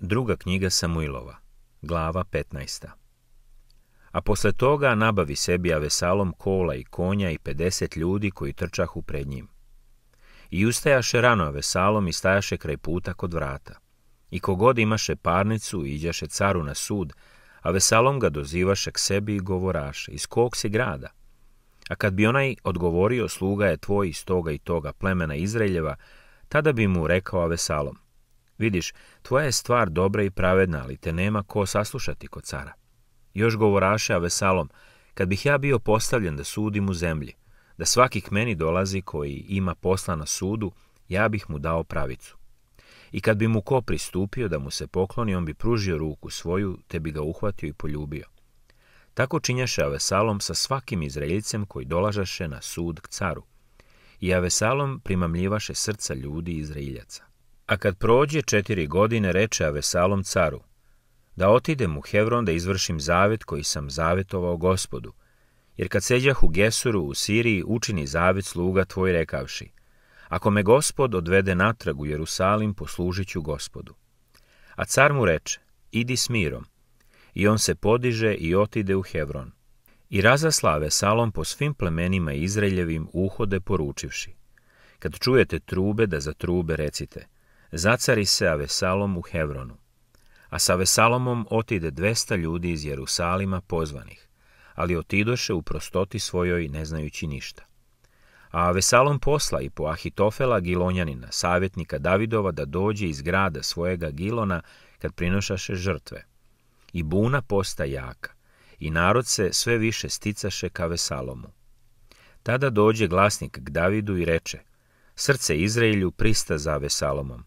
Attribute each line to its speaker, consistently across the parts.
Speaker 1: Druga knjiga Samuilova, glava 15. A posle toga nabavi sebi Avesalom kola i konja i 50 ljudi koji trčahu pred njim. I ustajaše rano Avesalom i stajaše kraj puta kod vrata. I kogod imaše parnicu i iđaše caru na sud, a Vesalom ga dozivaše k sebi i govoraše, iz kog si grada? A kad bi onaj odgovorio, sluga je tvoj iz toga i toga plemena Izraeljeva, tada bi mu rekao Avesalom, Vidiš, tvoja je stvar dobra i pravedna, ali te nema ko saslušati kod cara. Još govoraše Avesalom, kad bih ja bio postavljen da sudim u zemlji, da svaki k meni dolazi koji ima posla na sudu, ja bih mu dao pravicu. I kad bi mu ko pristupio da mu se pokloni, on bi pružio ruku svoju, te bi ga uhvatio i poljubio. Tako činjaše Avesalom sa svakim Izraeljcem koji dolažaše na sud k caru. I Avesalom primamljivaše srca ljudi Izraeljaca. A kad prođe četiri godine, reče Avesalom caru, da otidem u Hevron da izvršim zavet koji sam zavetovao gospodu. Jer kad seđah u Gesuru u Siriji, učini zavet sluga tvoj rekavši, ako me gospod odvede natrag u Jerusalim, poslužit ću gospodu. A car mu reče, idi s mirom. I on se podiže i otide u Hevron. I razaslave Salom po svim plemenima Izraeljevim uhode poručivši. Kad čujete trube, da za trube recite – Zacari se Avesalom u Hevronu, a sa Avesalomom otide 200 ljudi iz Jerusalima pozvanih, ali otidoše u prostoti svojoj ne znajući ništa. A Avesalom posla i po Ahitofela Gilonjanina, savjetnika Davidova, da dođe iz grada svojega Gilona kad prinošaše žrtve. I buna posta jaka, i narod se sve više sticaše ka Vesalomu. Tada dođe glasnik k Davidu i reče, srce Izraelju prista za Vesalomom,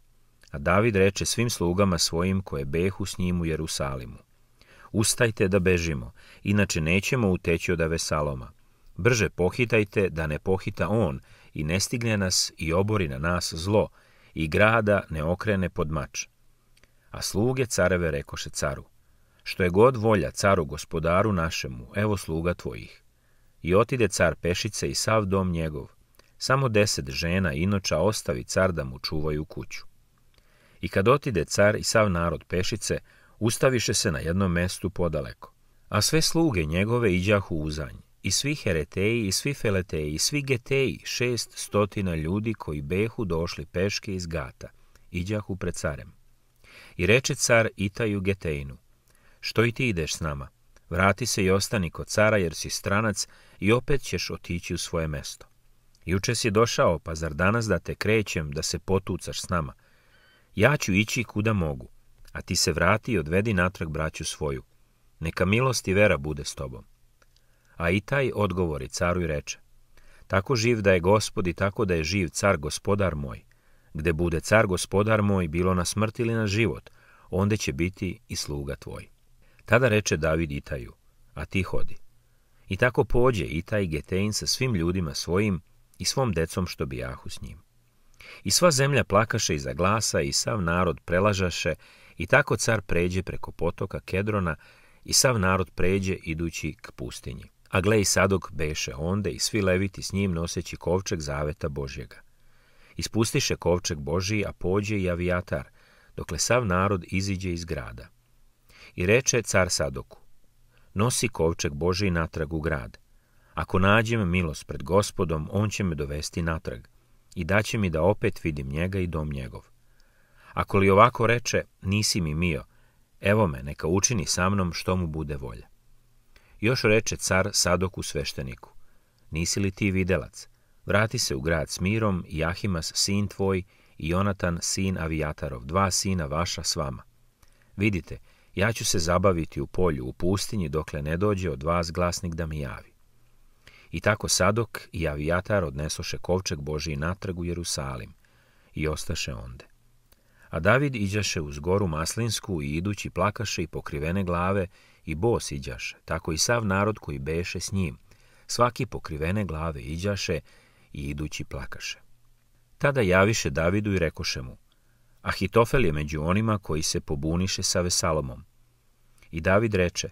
Speaker 1: A David reče svim slugama svojim koje behu s njim u Jerusalimu. Ustajte da bežimo, inače nećemo uteći od Avesaloma. Brže pohitajte da ne pohita on i ne stigne nas i obori na nas zlo i grada ne okrene pod mač. A sluge careve rekoše caru, što je god volja caru gospodaru našemu, evo sluga tvojih. I otide car pešice i sav dom njegov. Samo deset žena inoča ostavi car da mu čuvaju kuću. I kad otide car i sav narod pešice, ustaviše se na jednom mestu podaleko. A sve sluge njegove iđahu uzanj, i svi hereteji, i svi feleteji, i svi geteji, šest stotina ljudi koji behu došli peške iz gata, iđahu pred carem. I reče car Itaju Getejnu, što i ti ideš s nama? Vrati se i ostani kod cara jer si stranac i opet ćeš otići u svoje mesto. Juče si došao, pa zar danas da te krećem da se potucaš s nama? Ja ću ići kuda mogu, a ti se vrati i odvedi natrag braću svoju. Neka milost i vera bude s tobom. A i taj odgovori caru i reče, tako živ da je gospod i tako da je živ car gospodar moj. Gde bude car gospodar moj, bilo na smrt ili na život, onda će biti i sluga tvoj. Tada reče David Itaju, a ti hodi. I tako pođe Itaj Getein sa svim ljudima svojim i svom decom što bijahu s njim. I sva zemlja plakaše iza glasa i sav narod prelažaše i tako car pređe preko potoka Kedrona i sav narod pređe idući k pustinji. A gle i Sadok beše onda i svi leviti s njim noseći kovčeg zaveta Božjega. Ispustiše kovčeg Božji, a pođe i avijatar, dokle sav narod iziđe iz grada. I reče car Sadoku, nosi kovčeg Božji natrag u grad. Ako nađem milost pred gospodom, on će me dovesti natrag i daće mi da opet vidim njega i dom njegov. Ako li ovako reče, nisi mi mio, evo me, neka učini sa mnom što mu bude volja. Još reče car Sadoku svešteniku, nisi li ti videlac? Vrati se u grad s mirom, i Ahimas, sin tvoj, i Jonatan, sin Avijatarov, dva sina vaša s vama. Vidite, ja ću se zabaviti u polju, u pustinji, dokle ne dođe od vas glasnik da mi javi. I tako Sadok i Avijatar odnesoše kovčeg Božiji natrag u Jerusalim i ostaše onde. A David iđaše uz goru Maslinsku i idući plakaše i pokrivene glave i bos iđaše, tako i sav narod koji beše s njim. Svaki pokrivene glave iđaše i idući plakaše. Tada javiše Davidu i rekoše mu, Ahitofel je među onima koji se pobuniše sa Vesalomom. I David reče,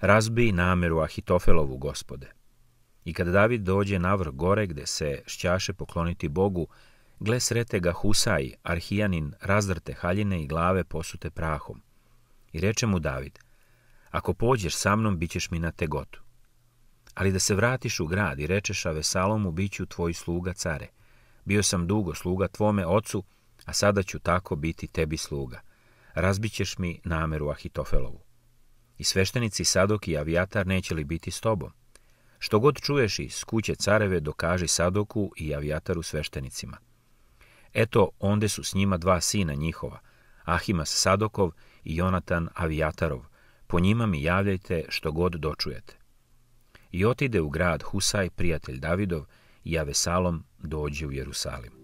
Speaker 1: razbi nameru Ahitofelovu, gospode. I kada David dođe na vrh gore gde se šćaše pokloniti Bogu, gle srete ga Husaj, arhijanin, razdrte haljine i glave posute prahom. I reče mu David, ako pođeš sa mnom, bit ćeš mi na tegotu. Ali da se vratiš u grad i rečeš Avesalomu, bit ću tvoj sluga care. Bio sam dugo sluga tvome ocu, a sada ću tako biti tebi sluga. Razbićeš mi nameru Ahitofelovu. I sveštenici Sadok i Avijatar neće li biti s tobom? Što god čuješ iz kuće careve, dokaži Sadoku i avijataru sveštenicima. Eto, onde su s njima dva sina njihova, Ahimas Sadokov i Jonatan Avijatarov. Po njima mi javljajte što god dočujete. I otide u grad Husaj, prijatelj Davidov, i Avesalom dođe u Jerusalim.